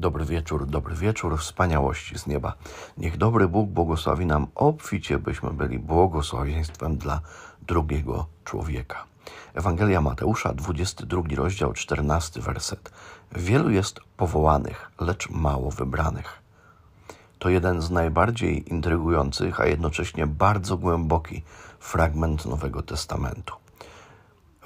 Dobry wieczór, dobry wieczór, wspaniałości z nieba. Niech dobry Bóg błogosławi nam obficie, byśmy byli błogosławieństwem dla drugiego człowieka. Ewangelia Mateusza, 22 rozdział, 14 werset. Wielu jest powołanych, lecz mało wybranych. To jeden z najbardziej intrygujących, a jednocześnie bardzo głęboki fragment Nowego Testamentu.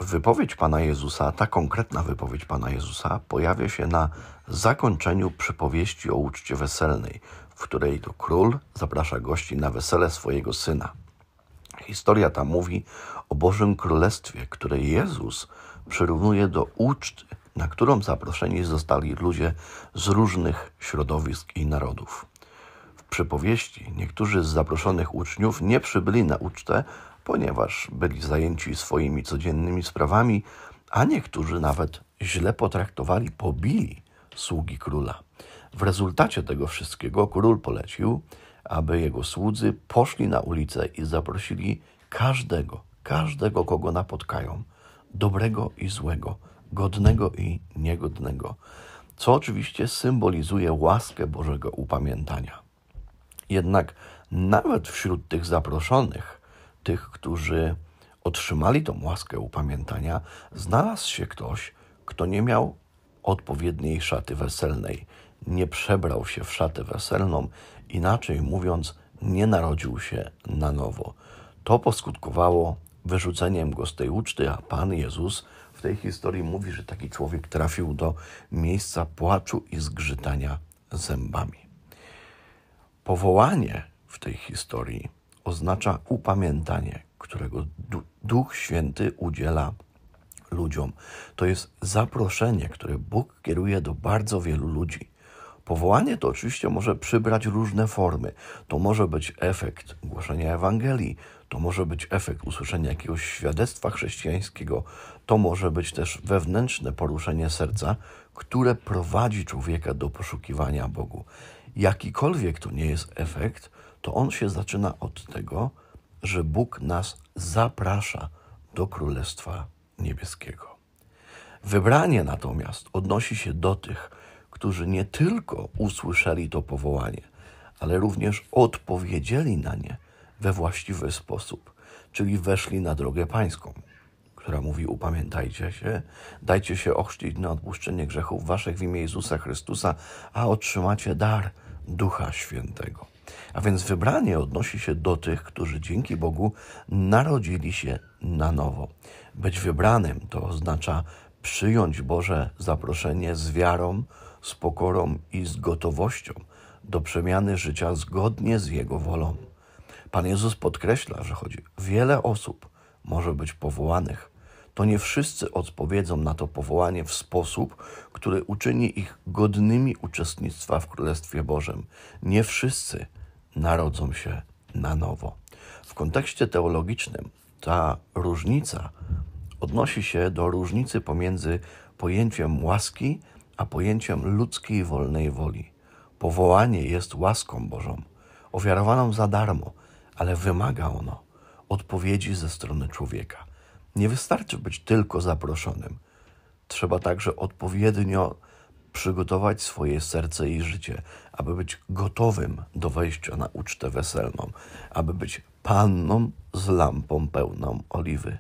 Wypowiedź Pana Jezusa, ta konkretna wypowiedź Pana Jezusa, pojawia się na zakończeniu przypowieści o uczcie weselnej, w której to król zaprasza gości na wesele swojego syna. Historia ta mówi o Bożym Królestwie, które Jezus przyrównuje do uczty, na którą zaproszeni zostali ludzie z różnych środowisk i narodów przypowieści niektórzy z zaproszonych uczniów nie przybyli na ucztę, ponieważ byli zajęci swoimi codziennymi sprawami, a niektórzy nawet źle potraktowali, pobili sługi króla. W rezultacie tego wszystkiego król polecił, aby jego słudzy poszli na ulicę i zaprosili każdego, każdego, kogo napotkają, dobrego i złego, godnego i niegodnego, co oczywiście symbolizuje łaskę Bożego upamiętania. Jednak nawet wśród tych zaproszonych, tych, którzy otrzymali tą łaskę upamiętania, znalazł się ktoś, kto nie miał odpowiedniej szaty weselnej, nie przebrał się w szatę weselną, inaczej mówiąc, nie narodził się na nowo. To poskutkowało wyrzuceniem go z tej uczty, a Pan Jezus w tej historii mówi, że taki człowiek trafił do miejsca płaczu i zgrzytania zębami. Powołanie w tej historii oznacza upamiętanie, którego Duch Święty udziela ludziom. To jest zaproszenie, które Bóg kieruje do bardzo wielu ludzi. Powołanie to oczywiście może przybrać różne formy. To może być efekt głoszenia Ewangelii, to może być efekt usłyszenia jakiegoś świadectwa chrześcijańskiego, to może być też wewnętrzne poruszenie serca, które prowadzi człowieka do poszukiwania Bogu. Jakikolwiek to nie jest efekt, to on się zaczyna od tego, że Bóg nas zaprasza do Królestwa Niebieskiego. Wybranie natomiast odnosi się do tych, którzy nie tylko usłyszeli to powołanie, ale również odpowiedzieli na nie we właściwy sposób, czyli weszli na drogę pańską, która mówi: Upamiętajcie się, dajcie się ochrzcić na odpuszczenie grzechów waszych w imię Jezusa Chrystusa, a otrzymacie dar Ducha Świętego. A więc wybranie odnosi się do tych, którzy dzięki Bogu narodzili się na nowo. Być wybranym to oznacza przyjąć Boże zaproszenie z wiarą, z pokorą i z gotowością do przemiany życia zgodnie z Jego wolą. Pan Jezus podkreśla, że choć wiele osób może być powołanych, to nie wszyscy odpowiedzą na to powołanie w sposób, który uczyni ich godnymi uczestnictwa w Królestwie Bożym. Nie wszyscy narodzą się na nowo. W kontekście teologicznym ta różnica odnosi się do różnicy pomiędzy pojęciem łaski a pojęciem ludzkiej wolnej woli. Powołanie jest łaską Bożą, ofiarowaną za darmo, ale wymaga ono odpowiedzi ze strony człowieka. Nie wystarczy być tylko zaproszonym. Trzeba także odpowiednio przygotować swoje serce i życie, aby być gotowym do wejścia na ucztę weselną, aby być panną z lampą pełną oliwy,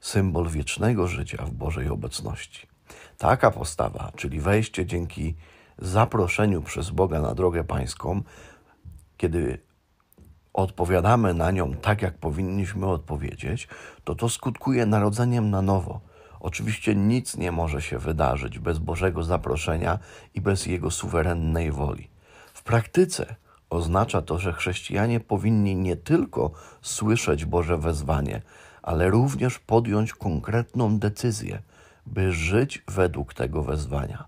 symbol wiecznego życia w Bożej obecności. Taka postawa, czyli wejście dzięki zaproszeniu przez Boga na drogę pańską, kiedy odpowiadamy na nią tak, jak powinniśmy odpowiedzieć, to to skutkuje narodzeniem na nowo. Oczywiście nic nie może się wydarzyć bez Bożego zaproszenia i bez Jego suwerennej woli. W praktyce oznacza to, że chrześcijanie powinni nie tylko słyszeć Boże wezwanie, ale również podjąć konkretną decyzję, by żyć według tego wezwania.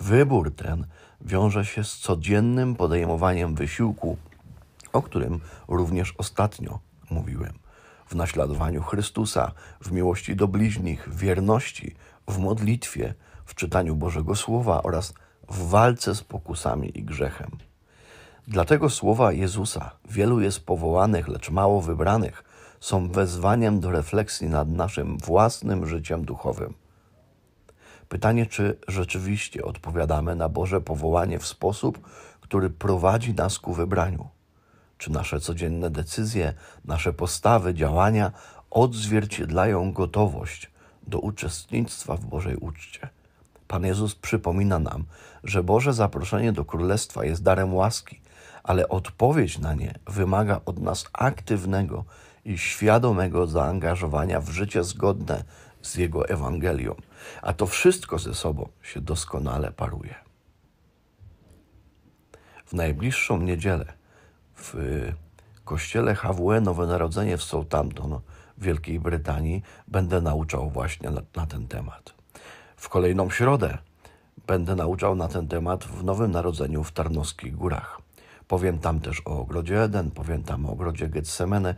Wybór ten wiąże się z codziennym podejmowaniem wysiłku, o którym również ostatnio mówiłem. W naśladowaniu Chrystusa, w miłości do bliźnich, w wierności, w modlitwie, w czytaniu Bożego Słowa oraz w walce z pokusami i grzechem. Dlatego słowa Jezusa, wielu jest powołanych, lecz mało wybranych, są wezwaniem do refleksji nad naszym własnym życiem duchowym. Pytanie, czy rzeczywiście odpowiadamy na Boże powołanie w sposób, który prowadzi nas ku wybraniu? Czy nasze codzienne decyzje, nasze postawy, działania odzwierciedlają gotowość do uczestnictwa w Bożej uczcie? Pan Jezus przypomina nam, że Boże zaproszenie do Królestwa jest darem łaski, ale odpowiedź na nie wymaga od nas aktywnego i świadomego zaangażowania w życie zgodne z jego Ewangelią, a to wszystko ze sobą się doskonale paruje. W najbliższą niedzielę w y, kościele HWE Nowe Narodzenie w Southampton w Wielkiej Brytanii będę nauczał właśnie na, na ten temat. W kolejną środę będę nauczał na ten temat w Nowym Narodzeniu w Tarnowskich Górach. Powiem tam też o ogrodzie Eden, powiem tam o ogrodzie Getsemene,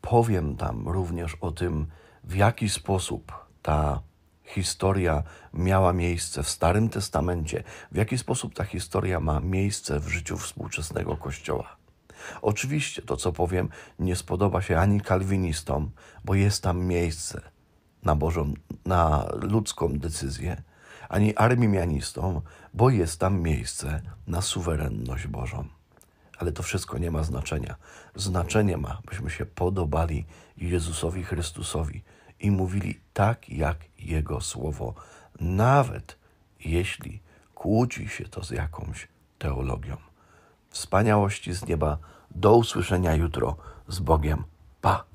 powiem tam również o tym, w jaki sposób ta historia miała miejsce w Starym Testamencie, w jaki sposób ta historia ma miejsce w życiu współczesnego Kościoła. Oczywiście to, co powiem, nie spodoba się ani kalwinistom, bo jest tam miejsce na, Bożą, na ludzką decyzję, ani armimianistom, bo jest tam miejsce na suwerenność Bożą ale to wszystko nie ma znaczenia. Znaczenie ma, byśmy się podobali Jezusowi Chrystusowi i mówili tak jak Jego Słowo, nawet jeśli kłóci się to z jakąś teologią. Wspaniałości z nieba. Do usłyszenia jutro z Bogiem. Pa!